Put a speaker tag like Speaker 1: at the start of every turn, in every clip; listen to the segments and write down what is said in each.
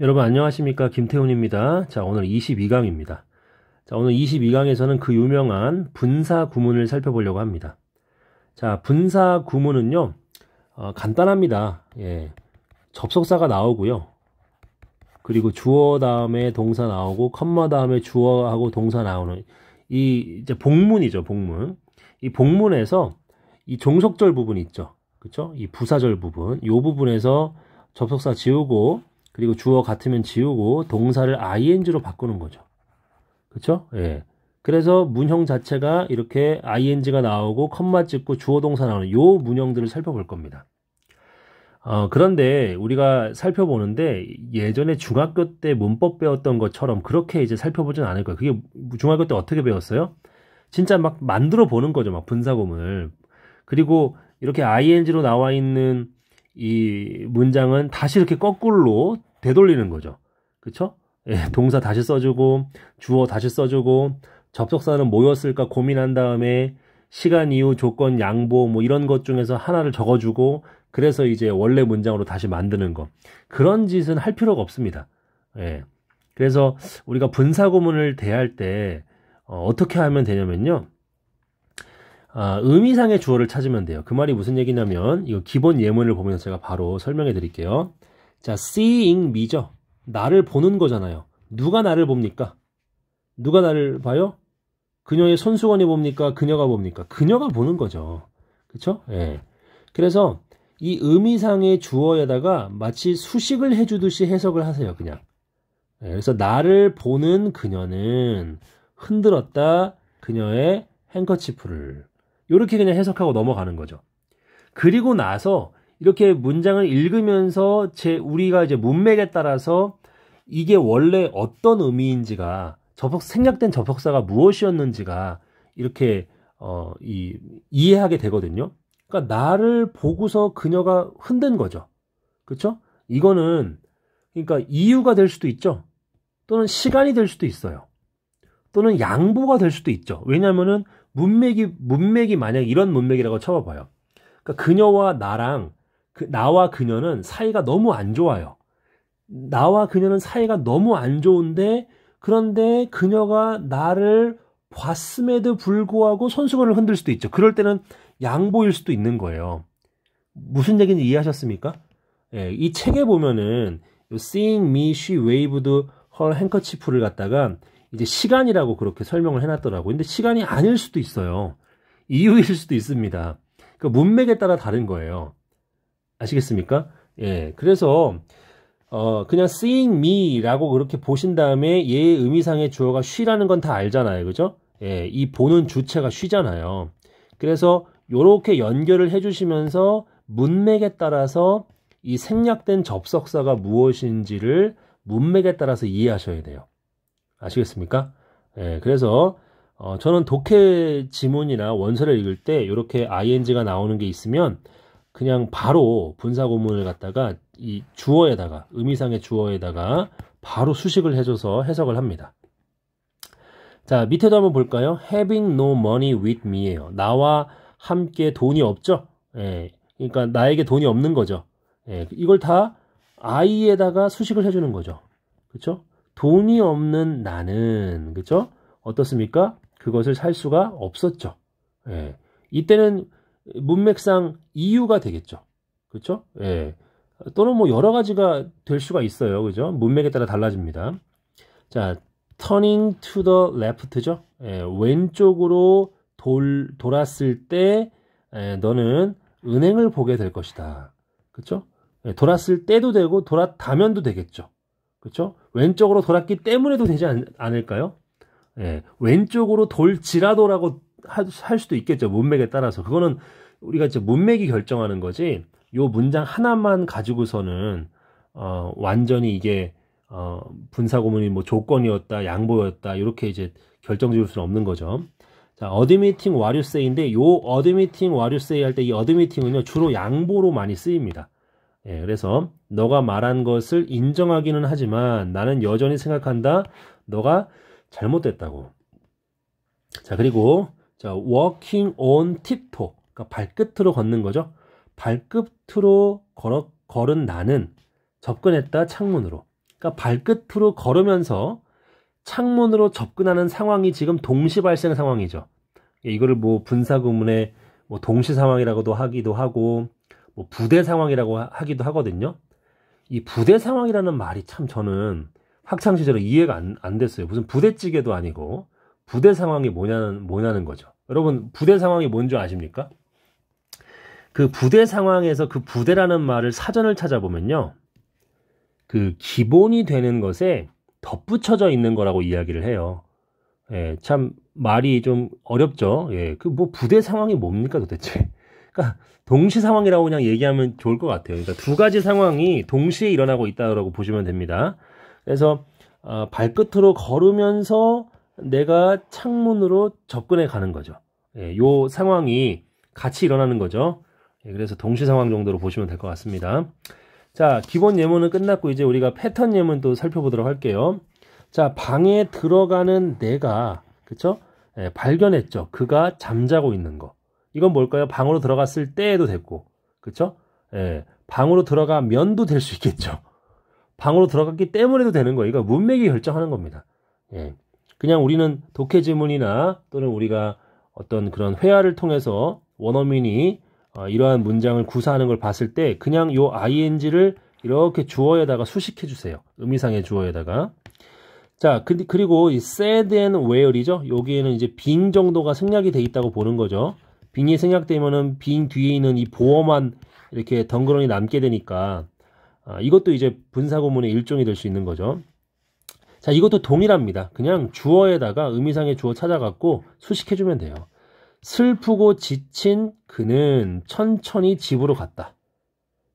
Speaker 1: 여러분 안녕하십니까 김태훈입니다. 자 오늘 22강입니다. 자 오늘 22강에서는 그 유명한 분사 구문을 살펴보려고 합니다. 자 분사 구문은요 어, 간단합니다. 예, 접속사가 나오고요. 그리고 주어 다음에 동사 나오고 컴마 다음에 주어하고 동사 나오는 이 이제 복문이죠 복문. 이 복문에서 이 종속절 부분 있죠. 그렇죠? 이 부사절 부분 이 부분에서 접속사 지우고 그리고 주어 같으면 지우고 동사를 ing로 바꾸는 거죠. 그렇죠? 예. 그래서 문형 자체가 이렇게 ing가 나오고 컴마 찍고 주어 동사 나오는 요 문형들을 살펴볼 겁니다. 어, 그런데 우리가 살펴보는데 예전에 중학교 때 문법 배웠던 것처럼 그렇게 이제 살펴보진 않을 거예요. 그게 중학교 때 어떻게 배웠어요? 진짜 막 만들어 보는 거죠. 막 분사구문을. 그리고 이렇게 ing로 나와 있는 이 문장은 다시 이렇게 거꾸로 되돌리는 거죠. 그쵸? 예, 동사 다시 써주고, 주어 다시 써주고, 접속사는 뭐였을까 고민한 다음에, 시간 이후 조건 양보 뭐 이런 것 중에서 하나를 적어주고, 그래서 이제 원래 문장으로 다시 만드는 거. 그런 짓은 할 필요가 없습니다. 예. 그래서 우리가 분사구문을 대할 때, 어, 어떻게 하면 되냐면요. 아, 의미상의 주어를 찾으면 돼요. 그 말이 무슨 얘기냐면, 이거 기본 예문을 보면서 제가 바로 설명해 드릴게요. 자, seeing me죠. 나를 보는 거잖아요. 누가 나를 봅니까? 누가 나를 봐요? 그녀의 손수건이 봅니까? 그녀가 봅니까? 그녀가 보는 거죠. 그쵸 예. 그래서 이 의미상의 주어에다가 마치 수식을 해주듯이 해석을 하세요. 그냥. 예, 그래서 나를 보는 그녀는 흔들었다 그녀의 행커치프를 이렇게 그냥 해석하고 넘어가는 거죠. 그리고 나서 이렇게 문장을 읽으면서 제 우리가 이제 문맥에 따라서 이게 원래 어떤 의미인지가 접속 생략된 접속사가 무엇이었는지가 이렇게 어, 이, 이해하게 되거든요. 그러니까 나를 보고서 그녀가 흔든 거죠. 그렇죠? 이거는 그러니까 이유가 될 수도 있죠. 또는 시간이 될 수도 있어요. 또는 양보가 될 수도 있죠. 왜냐면은 문맥이 문맥이 만약 이런 문맥이라고 쳐봐봐요. 그러니까 그녀와 나랑 그 나와 그녀는 사이가 너무 안 좋아요. 나와 그녀는 사이가 너무 안 좋은데 그런데 그녀가 나를 봤음에도 불구하고 손수건을 흔들 수도 있죠. 그럴 때는 양보일 수도 있는 거예요. 무슨 얘기인지 이해하셨습니까? 예, 이 책에 보면은 Seeing Me She Waved Her Handkerchief를 갖다가 이제 시간이라고 그렇게 설명을 해놨더라고요. 근데 시간이 아닐 수도 있어요. 이유일 수도 있습니다. 그 문맥에 따라 다른 거예요. 아시겠습니까? 예. 그래서 어 그냥 seeing me라고 그렇게 보신 다음에 얘의 의미상의 주어가 쉬라는 건 다 알잖아요. 그죠? 예. 이 보는 주체가 쉬잖아요. 그래서 요렇게 연결을 해 주시면서 문맥에 따라서 이 생략된 접속사가 무엇인지를 문맥에 따라서 이해하셔야 돼요. 아시겠습니까? 예, 그래서 어, 저는 독해 지문이나 원서를 읽을 때 이렇게 ing가 나오는 게 있으면 그냥 바로 분사 고문을 갖다가 이 주어에다가 의미상의 주어에다가 바로 수식을 해줘서 해석을 합니다. 자 밑에도 한번 볼까요? Having no money with me예요. 나와 함께 돈이 없죠. 예, 그러니까 나에게 돈이 없는 거죠. 예, 이걸 다 I에다가 수식을 해주는 거죠. 그렇죠? 돈이 없는 나는 그렇죠? 어떻습니까? 그것을 살 수가 없었죠. 예, 이때는 문맥상 이유가 되겠죠. 그렇죠? 예. 또는 뭐 여러 가지가 될 수가 있어요. 그죠? 문맥에 따라 달라집니다. 자, turning to the left죠. 예, 왼쪽으로 돌, 돌았을 때 예, 너는 은행을 보게 될 것이다. 그렇죠? 예, 돌았을 때도 되고 돌았다면도 되겠죠. 그렇죠? 왼쪽으로 돌았기 때문에도 되지 않, 을까요 예, 왼쪽으로 돌지라도라고 할 수도 있겠죠. 문맥에 따라서. 그거는 우리가 이제 문맥이 결정하는 거지 요 문장 하나만 가지고서는 어, 완전히 이게 어, 분사 고문이 뭐 조건이었다, 양보였다 이렇게 이제 결정지을 수는 없는 거죠. 자, 어드미팅 와류세인데 요 어드미팅 와류세 할 때 이 어드미팅은요 주로 양보로 많이 쓰입니다. 예, 그래서 너가 말한 것을 인정하기는 하지만 나는 여전히 생각한다. 너가 잘못됐다고. 자, 그리고 자, working on t i p t o 그러니까 발끝으로 걷는 거죠. 발끝으로 걸어, 걸은 나는 접근했다 창문으로. 그러니까 발끝으로 걸으면서 창문으로 접근하는 상황이 지금 동시 발생 상황이죠. 이거를 뭐 분사 구문의 뭐 동시 상황이라고도 하기도 하고 뭐 부대 상황이라고 하기도 하거든요. 이 부대 상황이라는 말이 참 저는 학창 시절에 이해가 안, 안 됐어요. 무슨 부대찌개도 아니고 부대 상황이 뭐냐는 뭐냐는 거죠. 여러분 부대 상황이 뭔 줄 아십니까? 그 부대 상황에서 그 부대라는 말을 사전을 찾아보면요. 그 기본이 되는 것에 덧붙여져 있는 거라고 이야기를 해요. 예, 참 말이 좀 어렵죠. 예, 그 뭐 부대 상황이 뭡니까 도대체? 그러니까 동시 상황이라고 그냥 얘기하면 좋을 것 같아요. 그러니까 두 가지 상황이 동시에 일어나고 있다라고 보시면 됩니다. 그래서 어, 발끝으로 걸으면서 내가 창문으로 접근해 가는 거죠. 예, 요 상황이 같이 일어나는 거죠. 예, 그래서 동시 상황 정도로 보시면 될 것 같습니다. 자, 기본 예문은 끝났고 이제 우리가 패턴 예문도 살펴보도록 할게요. 자, 방에 들어가는 내가 그쵸? 예, 발견했죠. 그가 잠자고 있는 거. 이건 뭘까요? 방으로 들어갔을 때에도 됐고, 그쵸? 예, 방으로 들어가면도 될 수 있겠죠. 방으로 들어갔기 때문에도 되는 거예요. 이러 문맥이 결정하는 겁니다. 예. 그냥 우리는 독해 지문이나 또는 우리가 어떤 그런 회화를 통해서 원어민이 어, 이러한 문장을 구사하는 걸 봤을 때 그냥 요 ing를 이렇게 주어에다가 수식해 주세요. 의미상의 주어에다가. 자, 그, 리고이 sad and where이죠. 여기에는 이제 빙 정도가 생략이 돼 있다고 보는 거죠. 빙이 생략되면은 빙 뒤에 있는 이 보어만 이렇게 덩그러니 남게 되니까 아, 이것도 이제 분사고문의 일종이 될 수 있는 거죠. 자, 이것도 동일합니다. 그냥 주어에다가 의미상의 주어 찾아갖고 수식해주면 돼요. 슬프고 지친 그는 천천히 집으로 갔다.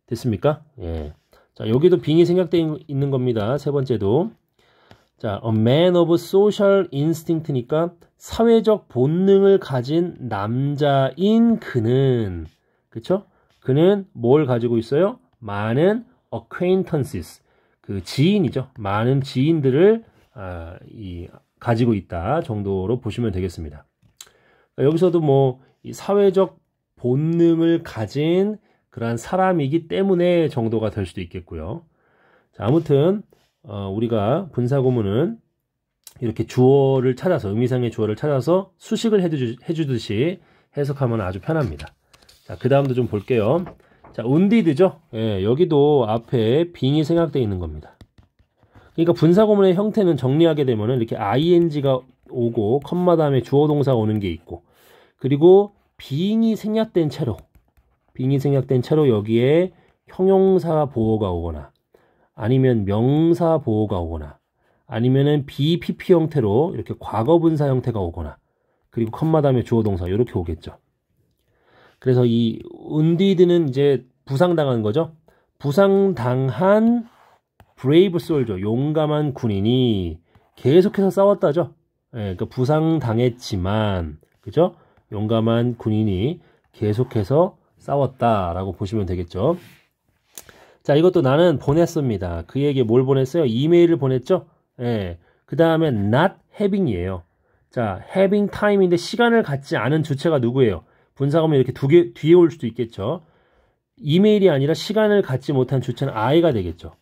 Speaker 1: 됐습니까? 예. 자, 여기도 빙이 생략되어 있는 겁니다. 세 번째도. 자, a man of social instinct니까 사회적 본능을 가진 남자인 그는 그쵸? 그는 뭘 가지고 있어요? 많은 acquaintances 그 지인이죠. 많은 지인들을 아, 이, 가지고 있다 정도로 보시면 되겠습니다. 여기서도 뭐 사회적 본능을 가진 그러한 사람이기 때문에 정도가 될 수도 있겠고요. 자, 아무튼 어, 우리가 분사고문은 이렇게 주어를 찾아서 의미상의 주어를 찾아서 수식을 해주, 해주듯이 해석하면 아주 편합니다. 자, 그 다음도 좀 볼게요. 자, 운디드죠. 예, 여기도 앞에 빙이 생각되어 있는 겁니다. 그러니까 분사고문의 형태는 정리하게 되면 은 이렇게 ing가 오고 컴마 다음에 주어 동사가 오는 게 있고 그리고 빙이 생략된 채로 빙이 생략된 채로 여기에 형용사 보호가 오거나 아니면 명사 보호가 오거나 아니면은 BPP 형태로 이렇게 과거 분사 형태가 오거나 그리고 컴마 다음에 주어 동사 이렇게 오겠죠. 그래서 이 u n d e d 는 이제 부상당한 거죠. 부상당한 브레이브 솔저 용감한 군인이 계속해서 싸웠다죠. 예, 그러니까 부상당했지만 그죠? 용감한 군인이 계속해서 싸웠다라고 보시면 되겠죠. 자, 이것도 나는 보냈습니다. 그에게 뭘 보냈어요? 이메일을 보냈죠? 예. 그 다음에 not having이에요. 자, having time인데 시간을 갖지 않은 주체가 누구예요? 분사하면 이렇게 두 개 뒤에 올 수도 있겠죠. 이메일이 아니라 시간을 갖지 못한 주체는 I가 되겠죠.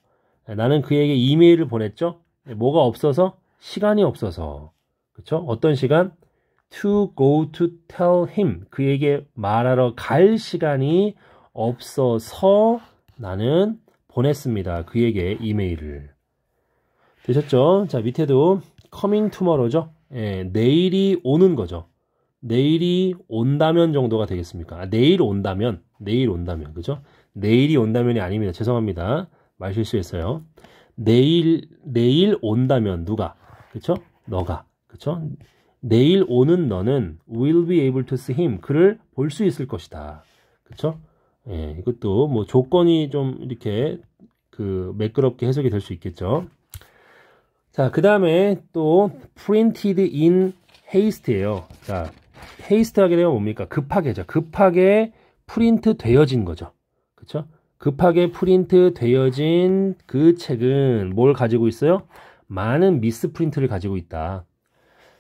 Speaker 1: 예, 나는 그에게 이메일을 보냈죠. 예, 뭐가 없어서 시간이 없어서 그쵸 어떤 시간? to go to tell him 그에게 말하러 갈 시간이 없어서 나는 보냈습니다. 그에게 이메일을 되셨죠? 자 밑에도 coming tomorrow죠. 예, 내일이 오는 거죠. 내일이 온다면 정도가 되겠습니까? 아, 내일 온다면 내일 온다면 그죠? 내일이 온다면이 아닙니다. 죄송합니다. 말 실수했어요. 내일 내일 온다면 누가 그쵸? 너가 그쵸? 내일 오는 너는 will be able to see him. 그를 볼 수 있을 것이다. 그쵸? 예, 이것도 뭐 조건이 좀 이렇게 그 매끄럽게 해석이 될 수 있겠죠. 자, 그 다음에 또 printed in haste예요. 자, haste 하게 되면 뭡니까? 급하게죠. 급하게 프린트 되어진 거죠. 그쵸? 급하게 프린트 되어진 그 책은 뭘 가지고 있어요? 많은 미스 프린트를 가지고 있다.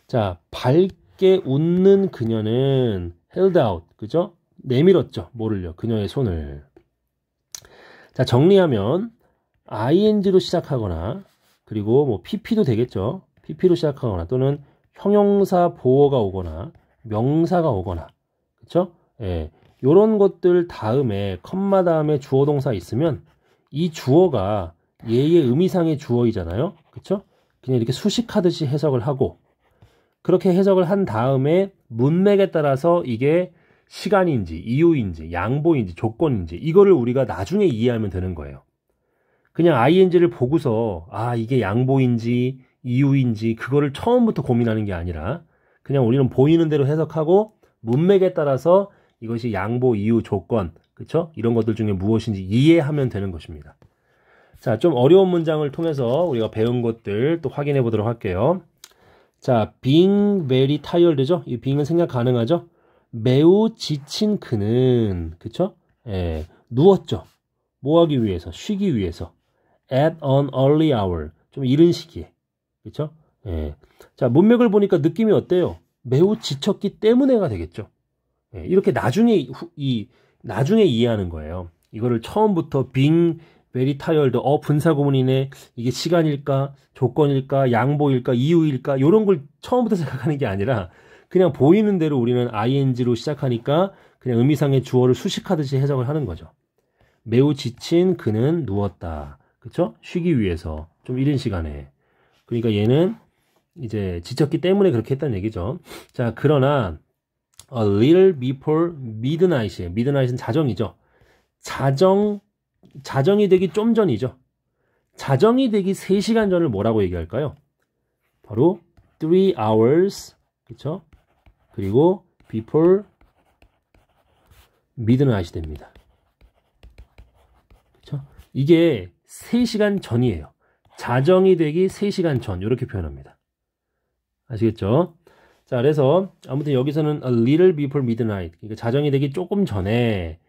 Speaker 1: 자, 밝게 웃는 그녀는 held out, 그죠? 내밀었죠. 뭐를요? 그녀의 손을. 자, 정리하면 ing로 시작하거나 그리고 뭐 pp도 되겠죠. pp로 시작하거나 또는 형용사 보호가 오거나 명사가 오거나 그쵸죠 예. 요런 것들 다음에 컴마 다음에 주어 동사 있으면 이 주어가 얘의 의미상의 주어이잖아요. 그쵸 그냥 이렇게 수식하듯이 해석을 하고 그렇게 해석을 한 다음에 문맥에 따라서 이게 시간인지 이유인지 양보인지 조건인지 이거를 우리가 나중에 이해하면 되는 거예요. 그냥 ing를 보고서 아 이게 양보인지 이유인지 그거를 처음부터 고민하는 게 아니라 그냥 우리는 보이는 대로 해석하고 문맥에 따라서 이것이 양보 이유 조건 그쵸 이런 것들 중에 무엇인지 이해하면 되는 것입니다. 자, 좀 어려운 문장을 통해서 우리가 배운 것들 또 확인해 보도록 할게요. 자, being very tired죠? 이 being은 생략 가능하죠? 매우 지친 그는 그쵸? 예, 누웠죠. 뭐 하기 위해서? 쉬기 위해서. at an early hour. 좀 이른 시기에. 그쵸? 예. 자, 문맥을 보니까 느낌이 어때요? 매우 지쳤기 때문에가 되겠죠. 예, 이렇게 나중에 후, 이 나중에 이해하는 거예요. 이거를 처음부터 being 메리타열드 어 분사 고문이네 이게 시간일까 조건일까 양보일까 이유일까 이런 걸 처음부터 생각하는 게 아니라 그냥 보이는 대로 우리는 ing로 시작하니까 그냥 의미상의 주어를 수식하듯이 해석을 하는 거죠. 매우 지친 그는 누웠다. 그쵸? 쉬기 위해서 좀 이른 시간에. 그러니까 얘는 이제 지쳤기 때문에 그렇게 했다는 얘기죠. 자, 그러나 a little before midnight이에요. m i d n 은 자정이죠. 자정 자정이 되기 좀 전이죠. 자정이 되기 3시간 전을 뭐라고 얘기할까요? 바로 3 hours 그렇죠? 그리고 before mid는 아시됩니다. 그렇죠? 이게 3시간 전이에요. 자정이 되기 3시간 전 이렇게 표현합니다. 아시겠죠? 자, 그래서 아무튼 여기서는 a little before midnight. 그러니까 자정이 되기 조금 전에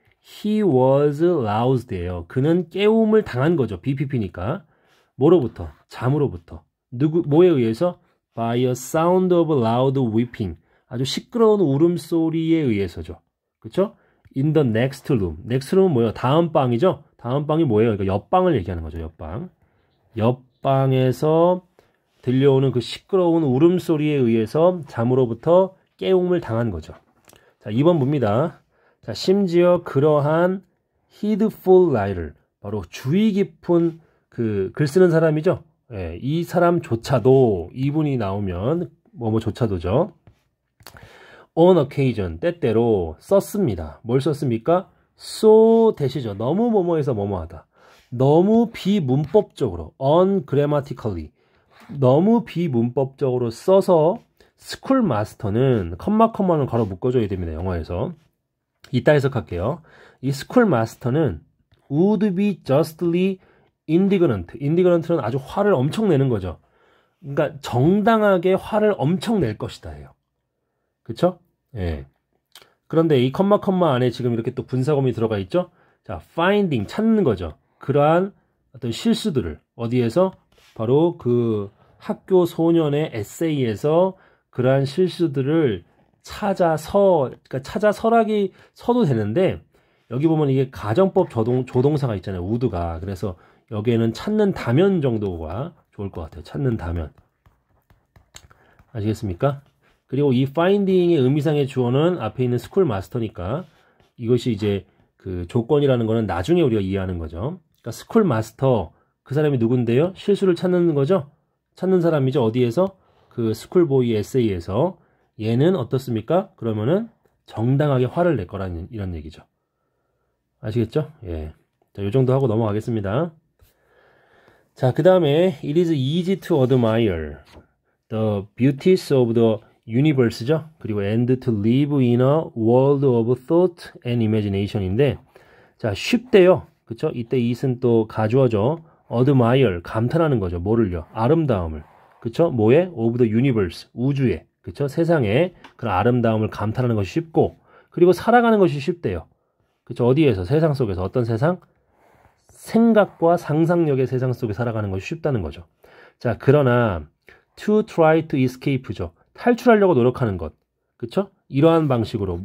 Speaker 1: He was roused예요. 그는 깨움을 당한 거죠. BPP니까. 뭐로부터? 잠으로부터. 누구 뭐에 의해서? By a sound of loud weeping. 아주 시끄러운 울음소리에 의해서죠. 그렇죠? In the next room. next room은 뭐예요? 다음 방이죠. 다음 방이 뭐예요? 그러니까 옆방을 얘기하는 거죠. 옆방. 옆방에서 들려오는 그 시끄러운 울음소리에 의해서 잠으로부터 깨움을 당한 거죠. 자, 2번 봅니다. 자, 심지어 그러한 히드 e 라이를 바로 주의 깊은 그 글 쓰는 사람이죠. 예, 이 사람조차도 이분이 나오면 뭐뭐조차도죠. on occasion 때때로 썼습니다. 뭘 썼습니까? so 대시죠. 너무 뭐뭐해서 뭐뭐하다. 너무 비문법적으로 ungrammatically 너무 비문법적으로 써서 스쿨 마스터는 컴마 컴마는 걸로 묶어줘야 됩니다. 영어에서. 이따 해석할게요. 이 스쿨 마스터는 would be justly indignant. indignant는 아주 화를 엄청 내는 거죠. 그러니까 정당하게 화를 엄청 낼 것이다 해요. 그렇죠? 예. 그런데 이 컴마 컴마 안에 지금 이렇게 또 분사검이 들어가 있죠? 자, finding 찾는 거죠. 그러한 어떤 실수들을 어디에서 바로 그 학교 소년의 에세이에서 그러한 실수들을 찾아서 그러니까 찾아서라기 서도 되는데 여기 보면 이게 가정법 조동, 조동사가 있잖아요. 우드가. 그래서 여기에는 찾는 다면 정도가 좋을 것 같아요. 찾는 다면. 아시겠습니까? 그리고 이 finding의 의미상의 주어는 앞에 있는 스쿨 마스터니까 이것이 이제 그 조건이라는 거는 나중에 우리가 이해하는 거죠. 그러니까 스쿨 마스터 그 사람이 누군데요? 실수를 찾는 거죠. 찾는 사람이죠. 어디에서? 그 스쿨보이 에세이에서 얘는 어떻습니까? 그러면은 정당하게 화를 낼 거라는 이런 얘기죠. 아시겠죠? 예. 자, 요 정도 하고 넘어가겠습니다. 자, 그 다음에 It is easy to admire the beauties of the universe죠. 그리고 and to live in a world of thought and imagination인데 자, 쉽대요. 그쵸? 이때 it은 또 가주어죠. admire, 감탄하는 거죠. 뭐를요? 아름다움을. 그쵸? 뭐에? of the universe, 우주에. 그쵸 세상에 그런 아름다움을 감탄하는 것이 쉽고 그리고 살아가는 것이 쉽대요. 그쵸 어디에서 세상 속에서 어떤 세상? 생각과 상상력의 세상 속에 살아가는 것이 쉽다는 거죠. 자, 그러나 to try to escape죠. 탈출하려고 노력하는 것. 그쵸 이러한 방식으로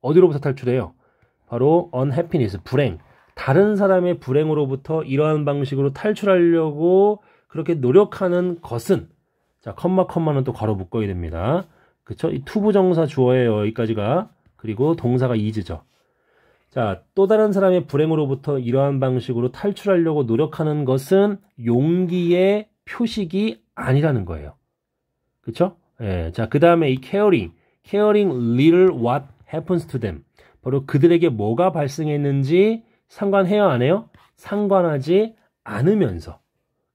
Speaker 1: 어디로부터 탈출해요? 바로 unhappiness, 불행. 다른 사람의 불행으로부터 이러한 방식으로 탈출하려고 그렇게 노력하는 것은 자, 컴마 컴마는 또 괄호 묶어야 됩니다. 그쵸? 이 투부정사 주어예요. 여기까지가. 그리고 동사가 이즈죠. 자, 또 다른 사람의 불행으로부터 이러한 방식으로 탈출하려고 노력하는 것은 용기의 표식이 아니라는 거예요. 그쵸? 예. 자, 그 다음에 이 caring. caring little what happens to them. 바로 그들에게 뭐가 발생했는지 상관해요, 안 해요? 상관하지 않으면서.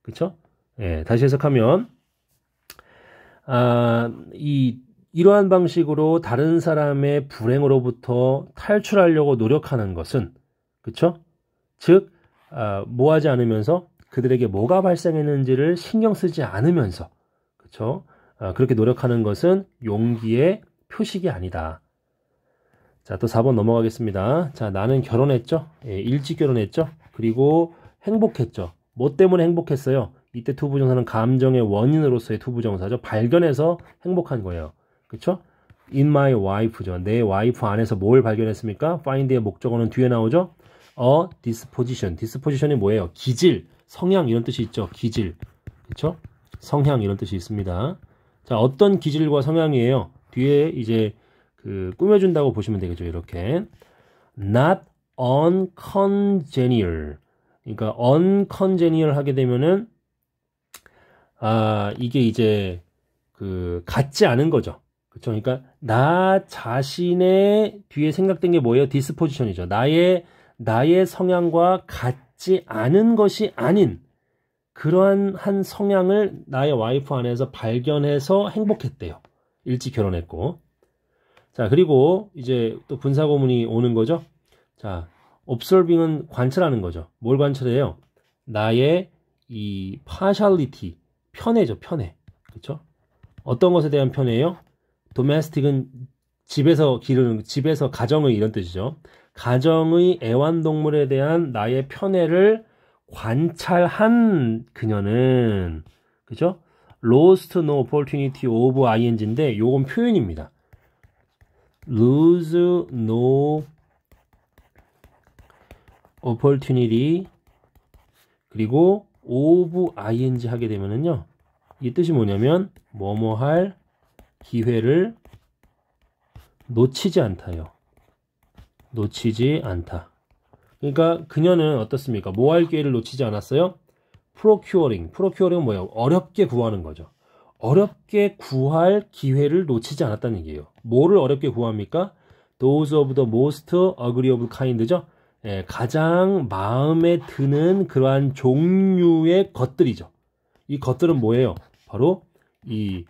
Speaker 1: 그쵸? 예, 다시 해석하면 아, 이 이러한 방식으로 다른 사람의 불행으로부터 탈출하려고 노력하는 것은 그쵸즉 아, 뭐하지 않으면서 그들에게 뭐가 발생했는지를 신경 쓰지 않으면서 그쵸 아, 그렇게 노력하는 것은 용기의 표식이 아니다. 자, 또 4번 넘어가겠습니다. 자, 나는 결혼했죠? 예, 일찍 결혼했죠? 그리고 행복했죠? 뭐 때문에 행복했어요? 이때 투부정사는 감정의 원인으로서의 투부정사죠. 발견해서 행복한 거예요. 그렇죠? In my wife죠. 내 와이프 안에서 뭘 발견했습니까? find의 목적어는 뒤에 나오죠. 어 disposition. disposition이 뭐예요? 기질, 성향 이런 뜻이 있죠. 기질. 그렇죠? 성향 이런 뜻이 있습니다. 자, 어떤 기질과 성향이에요? 뒤에 이제 그 꾸며준다고 보시면 되겠죠. 이렇게 not uncongenial. 그러니까 uncongenial 하게 되면은 아, 이게 이제 그 같지 않은 거죠. 그렇죠. 그러니까 나 자신의 뒤에 생각된 게 뭐예요? 디스포지션이죠. 나의 나의 성향과 같지 않은 것이 아닌 그러한 한 성향을 나의 와이프 안에서 발견해서 행복했대요. 일찍 결혼했고. 자, 그리고 이제 또 분사 고문이 오는 거죠. 자, observing은 관찰하는 거죠. 뭘 관찰해요? 나의 이 partiality, 편해죠편해 그렇죠? 어떤 것에 대한 편해요 도메스틱은 집에서 기르는 집에서 가정의 이런 뜻이죠. 가정의 애완동물에 대한 나의 편애를 관찰한 그녀는 그죠? lost no opportunity of ing인데 요건 표현입니다. lose no opportunity 그리고 of ing 하게 되면은요. 이 뜻이 뭐냐면 뭐뭐 할 기회를 놓치지 않다요. 놓치지 않다. 그러니까 그녀는 어떻습니까? 뭐 할 기회를 놓치지 않았어요? 프로큐어링. 프로큐어링은 뭐예요? 어렵게 구하는 거죠. 어렵게 구할 기회를 놓치지 않았다는 얘기예요. 뭐를 어렵게 구합니까? those of the most agreeable kind죠. 예, 가장 마음에 드는 그러한 종류의 것들이죠. 이 것들은 뭐예요? 바로 이,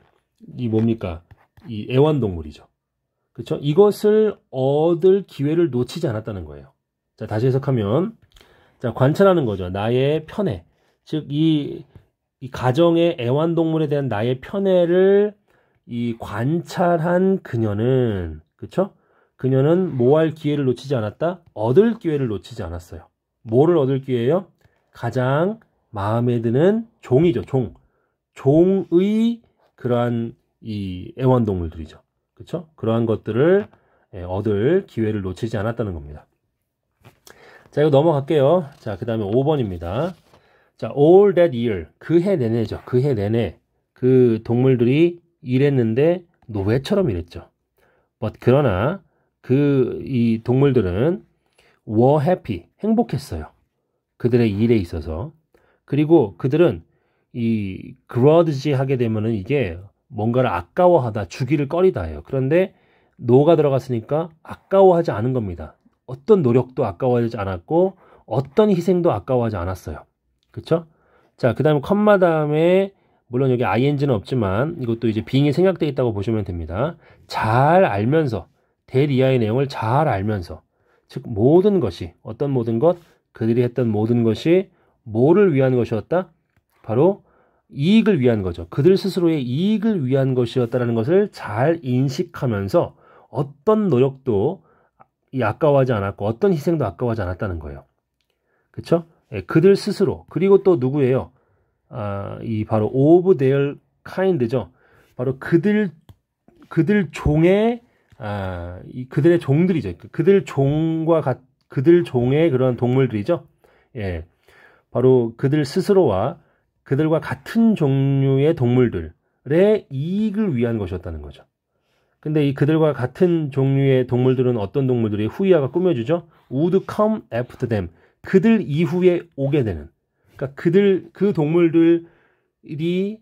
Speaker 1: 이 뭡니까? 이 애완동물이죠. 그렇죠? 이것을 얻을 기회를 놓치지 않았다는 거예요. 자, 다시 해석하면 자, 관찰하는 거죠. 나의 편애. 즉, 이, 이 가정의 애완동물에 대한 나의 편애를 이 관찰한 그녀는, 그쵸? 그녀는 뭐 할 기회를 놓치지 않았다? 얻을 기회를 놓치지 않았어요. 뭐를 얻을 기회예요? 가장 마음에 드는 종이죠, 종. 종의 그러한 이 애완동물들이죠. 그렇죠? 그러한 것들을 예, 얻을 기회를 놓치지 않았다는 겁니다. 자, 이거 넘어갈게요. 자, 그 다음에 5번입니다. 자, all that year. 그 해 내내죠. 그 해 내내. 그 동물들이 일했는데 노예처럼 일했죠. But 그러나 그 이 동물들은 were happy. 행복했어요. 그들의 일에 있어서. 그리고 그들은 이 그러드지 하게 되면은 이게 뭔가를 아까워하다, 주기를 꺼리다해요 그런데 노가 들어갔으니까 아까워하지 않은 겁니다. 어떤 노력도 아까워하지 않았고 어떤 희생도 아까워하지 않았어요. 그렇죠? 자, 그다음에 컴마 다음에 물론 여기 ing는 없지만 이것도 이제 빙이 생략어 있다고 보시면 됩니다. 잘 알면서 대리아의 내용을 잘 알면서 즉 모든 것이 어떤 모든 것 그들이 했던 모든 것이 뭐를 위한 것이었다? 바로 이익을 위한 거죠. 그들 스스로의 이익을 위한 것이었다라는 것을 잘 인식하면서 어떤 노력도 아까워하지 않았고 어떤 희생도 아까워하지 않았다는 거예요. 그렇죠? 예, 그들 스스로 그리고 또 누구예요? 아, 이 바로 오브 데얼 카인드죠. 바로 그들 그들 종의 아, 이 그들의 종들이죠. 그들 종과 같 그들 종의 그런 동물들이죠. 예. 바로 그들 스스로와 그들과 같은 종류의 동물들의 이익을 위한 것이었다는 거죠. 근데 이 그들과 같은 종류의 동물들은 어떤 동물들이 후이아가 꾸며주죠? would come after them. 그들 이후에 오게 되는. 그러니까 그들 그 동물들이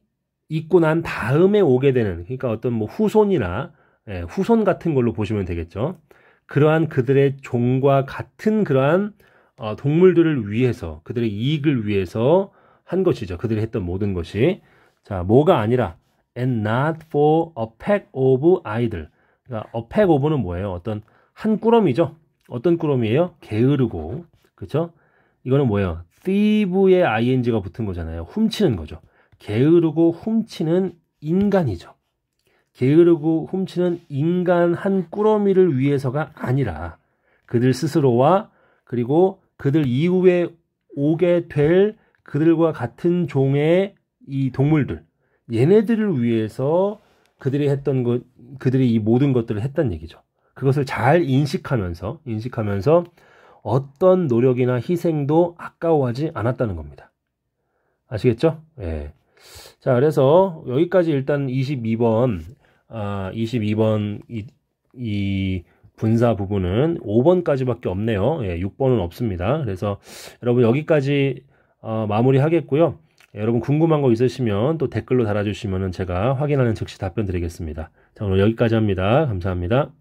Speaker 1: 있고 난 다음에 오게 되는. 그러니까 어떤 뭐 후손이나 예, 후손 같은 걸로 보시면 되겠죠. 그러한 그들의 종과 같은 그러한 어, 동물들을 위해서 그들의 이익을 위해서 한 것이죠. 그들이 했던 모든 것이 자 뭐가 아니라 and not for a pack of 아이들. 그러니까 a pack of는 뭐예요? 어떤 한 꾸러미죠. 어떤 꾸러미예요? 게으르고 그렇죠? 이거는 뭐예요? t h i e v 의 ing가 붙은 거잖아요. 훔치는 거죠. 게으르고 훔치는 인간이죠. 게으르고 훔치는 인간 한 꾸러미를 위해서가 아니라 그들 스스로와 그리고 그들 이후에 오게 될 그들과 같은 종의 이 동물들 얘네들을 위해서 그들이 했던 것 그들이 이 모든 것들을 했단 얘기죠. 그것을 잘 인식하면서 인식하면서 어떤 노력이나 희생도 아까워하지 않았다는 겁니다. 아시겠죠? 예. 자, 그래서 여기까지 일단 22번, 아, 22번, 이, 이 분사 부분은 5번까지밖에 없네요. 예, 6번은 없습니다. 그래서 여러분 여기까지 어, 마무리하겠고요. 예, 여러분 궁금한 거 있으시면 또 댓글로 달아주시면 제가 확인하는 즉시 답변 드리겠습니다. 자 오늘 여기까지 합니다. 감사합니다.